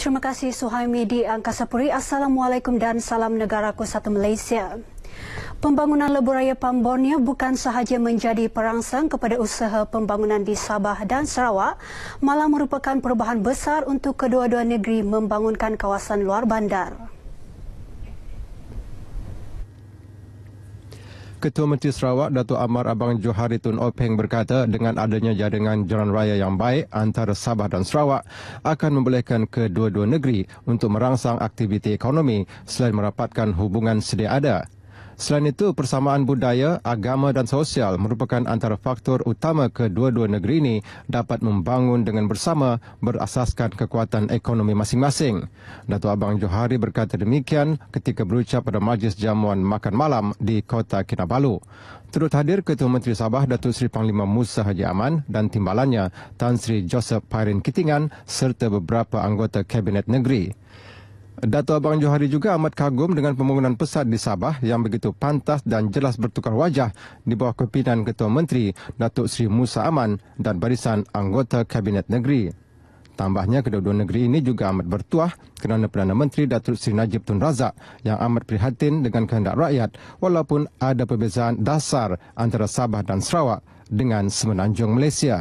Terima kasih Suhaimi di Angkasa Puri. Assalamualaikum dan salam negaraku satu Malaysia. Pembangunan Leburaya Pambornia bukan sahaja menjadi perangsang kepada usaha pembangunan di Sabah dan Sarawak, malah merupakan perubahan besar untuk kedua-dua negeri membangunkan kawasan luar bandar. Ketua Menteri Sarawak Datuk Amar Abang Johari Tun Openg berkata dengan adanya jaringan jalan raya yang baik antara Sabah dan Sarawak akan membolehkan kedua-dua negeri untuk merangsang aktiviti ekonomi selain merapatkan hubungan sedia ada. Selain itu, persamaan budaya, agama dan sosial merupakan antara faktor utama kedua-dua negeri ini dapat membangun dengan bersama berasaskan kekuatan ekonomi masing-masing. Datuk Abang Johari berkata demikian ketika berucap pada majlis jamuan makan malam di Kota Kinabalu. Turut hadir Ketua Menteri Sabah Datuk Seri Panglima Musa Haji Aman dan timbalannya Tan Sri Joseph Pairin Kitingan serta beberapa anggota Kabinet Negeri. Dato' Abang Johari juga amat kagum dengan pembangunan pesat di Sabah yang begitu pantas dan jelas bertukar wajah di bawah kepimpinan Ketua Menteri Datuk Seri Musa Aman dan barisan anggota Kabinet Negeri. Tambahnya kedua-dua negeri ini juga amat bertuah kerana Perdana Menteri Datuk Seri Najib Tun Razak yang amat prihatin dengan kehendak rakyat walaupun ada perbezaan dasar antara Sabah dan Sarawak dengan Semenanjung Malaysia.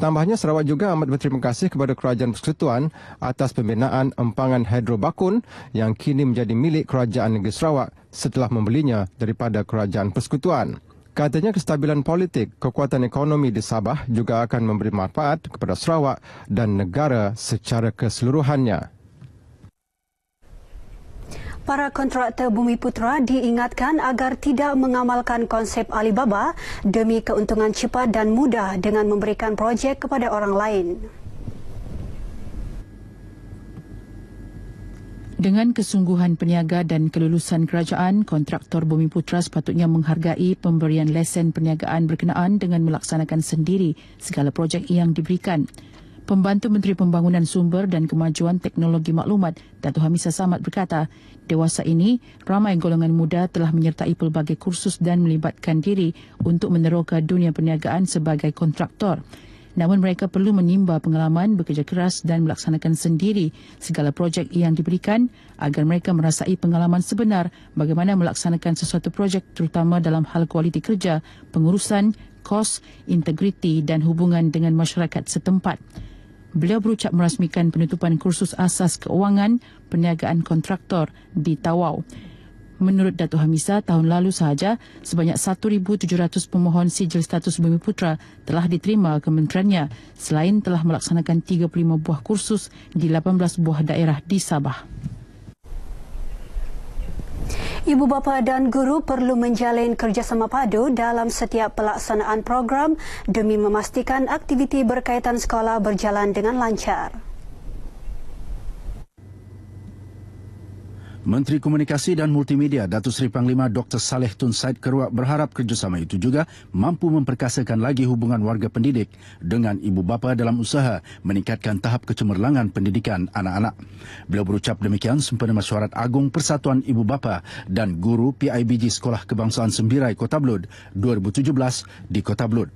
Tambahnya Sarawak juga amat berterima kasih kepada Kerajaan Persekutuan atas pembinaan empangan hidrobakun yang kini menjadi milik Kerajaan Negeri Sarawak setelah membelinya daripada Kerajaan Persekutuan. Katanya kestabilan politik, kekuatan ekonomi di Sabah juga akan memberi manfaat kepada Sarawak dan negara secara keseluruhannya. Para kontraktor Bumi Putra diingatkan agar tidak mengamalkan konsep Alibaba demi keuntungan cepat dan mudah dengan memberikan projek kepada orang lain. Dengan kesungguhan peniaga dan kelulusan kerajaan, kontraktor Bumi Putra sepatutnya menghargai pemberian lesen perniagaan berkenaan dengan melaksanakan sendiri segala projek yang diberikan. Pembantu Menteri Pembangunan Sumber dan Kemajuan Teknologi Maklumat, Datu Hamisa Samad berkata, dewasa ini, ramai golongan muda telah menyertai pelbagai kursus dan melibatkan diri untuk meneroka dunia perniagaan sebagai kontraktor. Namun mereka perlu menimba pengalaman bekerja keras dan melaksanakan sendiri segala projek yang diberikan agar mereka merasai pengalaman sebenar bagaimana melaksanakan sesuatu projek terutama dalam hal kualiti kerja, pengurusan, kos, integriti dan hubungan dengan masyarakat setempat beliau berucap merasmikan penutupan kursus asas keuangan perniagaan kontraktor di Tawau. Menurut Datuk Hamisa, tahun lalu sahaja, sebanyak 1,700 pemohon sijil status Bumi Putra telah diterima kementeriannya selain telah melaksanakan 35 buah kursus di 18 buah daerah di Sabah. Ibu bapa dan guru perlu menjalin kerjasama padu dalam setiap pelaksanaan program demi memastikan aktiviti berkaitan sekolah berjalan dengan lancar. Menteri Komunikasi dan Multimedia Datu Seri Panglima Dr. Saleh Tun Said Keruak berharap kerjasama itu juga mampu memperkasakan lagi hubungan warga pendidik dengan ibu bapa dalam usaha meningkatkan tahap kecemerlangan pendidikan anak-anak. Beliau berucap demikian sempena mesyuarat agung Persatuan Ibu Bapa dan Guru PIBG Sekolah Kebangsaan Sembirai Kota Blud 2017 di Kota Blud.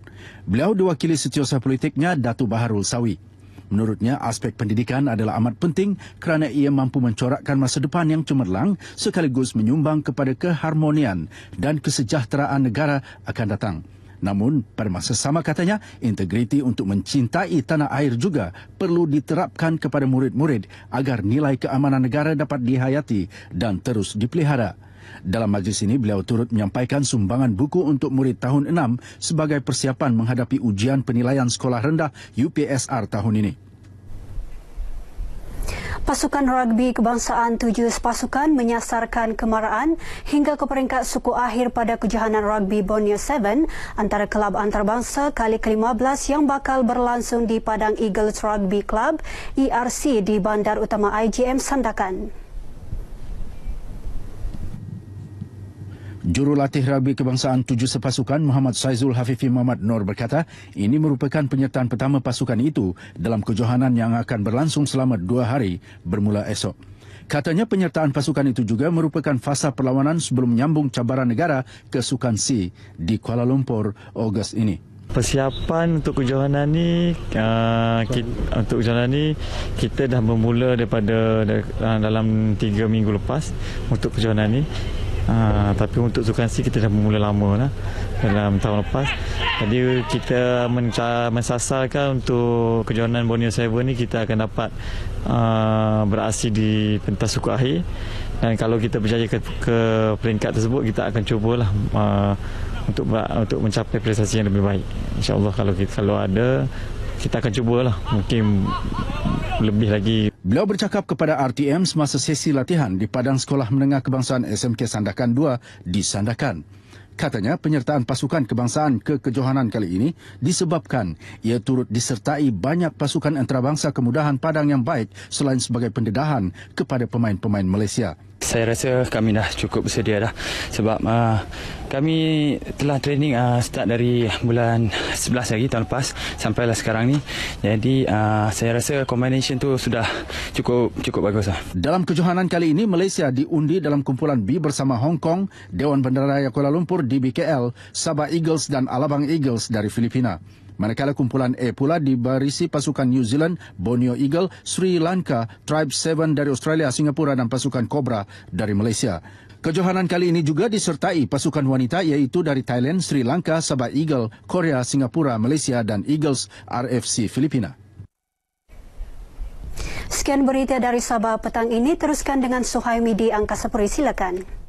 Beliau diwakili setiausaha politiknya Datu Baharul Sawi. Menurutnya, aspek pendidikan adalah amat penting kerana ia mampu mencorakkan masa depan yang cemerlang sekaligus menyumbang kepada keharmonian dan kesejahteraan negara akan datang. Namun, pada masa sama katanya, integriti untuk mencintai tanah air juga perlu diterapkan kepada murid-murid agar nilai keamanan negara dapat dihayati dan terus dipelihara. Dalam majlis ini, beliau turut menyampaikan sumbangan buku untuk murid tahun 6 sebagai persiapan menghadapi ujian penilaian sekolah rendah UPSR tahun ini. Pasukan rugby kebangsaan tujuh pasukan menyasarkan kemarahan hingga ke peringkat suku akhir pada kejohanan rugby Borneo 7 antara kelab antarabangsa kali ke-15 yang bakal berlangsung di Padang Eagles Rugby Club ERC di Bandar Utama IGM Sandakan. Jurulatih rabi Kebangsaan tujuh Sepasukan Muhammad Saizul Hafifi Muhammad Nor berkata, ini merupakan penyertaan pertama pasukan itu dalam kejohanan yang akan berlangsung selama dua hari bermula esok. Katanya penyertaan pasukan itu juga merupakan fasa perlawanan sebelum menyambung cabaran negara ke Sukan si di Kuala Lumpur Ogos ini. Persiapan untuk kejohanan ini uh, ah, kita, untuk kejohanan ini kita dah bermula daripada dalam tiga minggu lepas untuk kejohanan ini. Ah, tapi untuk sukan sih kita dah mula lama lah dalam tahun lepas. Jadi kita menca- mensasarkan untuk kejohanan Borneo 7 ni kita akan dapat uh, beraksi di pentas suku akhir. Dan kalau kita berjaya ke, ke peringkat tersebut kita akan cubalah uh, untuk untuk mencapai prestasi yang lebih baik. InsyaAllah kalau kita, kalau ada kita akan cubalah mungkin lebih lagi. Beliau bercakap kepada RTM semasa sesi latihan di Padang Sekolah Menengah Kebangsaan SMK Sandakan 2 di Sandakan. Katanya penyertaan pasukan kebangsaan ke kejohanan kali ini disebabkan ia turut disertai banyak pasukan antarabangsa kemudahan padang yang baik selain sebagai pendedahan kepada pemain-pemain Malaysia. Saya rasa kami dah cukup bersedia dah sebab uh, kami telah training uh, start dari bulan 11 lagi tahun lepas lah sekarang ni. Jadi uh, saya rasa combination tu sudah cukup cukup bagus lah. Dalam kejohanan kali ini, Malaysia diundi dalam kumpulan B bersama Hong Kong, Dewan Bandaraya Kuala Lumpur di BKL Sabah Eagles dan Alabang Eagles dari Filipina. Manakala kumpulan A e pula dibarisi pasukan New Zealand, Borneo Eagle, Sri Lanka, Tribe 7 dari Australia, Singapura dan pasukan Cobra dari Malaysia. Kejohanan kali ini juga disertai pasukan wanita iaitu dari Thailand, Sri Lanka, Sabah Eagle, Korea, Singapura, Malaysia dan Eagles RFC Filipina. Sekian berita dari Sabah petang ini. Teruskan dengan Suhaimi di Angkasa Puri. Silakan.